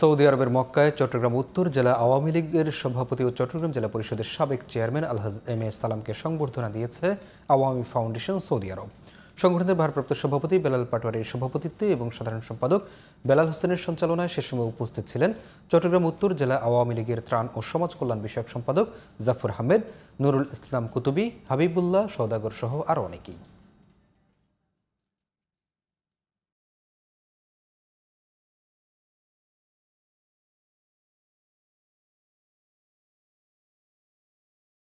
Saudi আরবের মক্কায় চট্টগ্রাম উত্তর জেলা আওয়ামী লীগের সভাপতি ও চট্টগ্রাম জেলা পরিষদের সাবেক চেয়ারম্যান আলহাজ এম এ সালামকে সংবর্ধনা দিয়েছে আওয়ামী ফাউন্ডেশন সৌদি আরব সংগঠনের ভারপ্রাপ্ত সভাপতি বেলাল পাটোয়ারির সভাপতিত্বে এবং সাধারণ সম্পাদক বেলাল হোসেনের সঞ্চালনায় সে সময় উপস্থিত ছিলেন চট্টগ্রাম উত্তর জেলা আওয়ামী লীগের ত্রাণ ও সমাজ কল্যাণ বিষয়ক সম্পাদক জাফর আহমেদ নুরুল ইসলাম কুতুবি হাবিবুল্লাহ সৌদাগর সহ আরও অনেকেই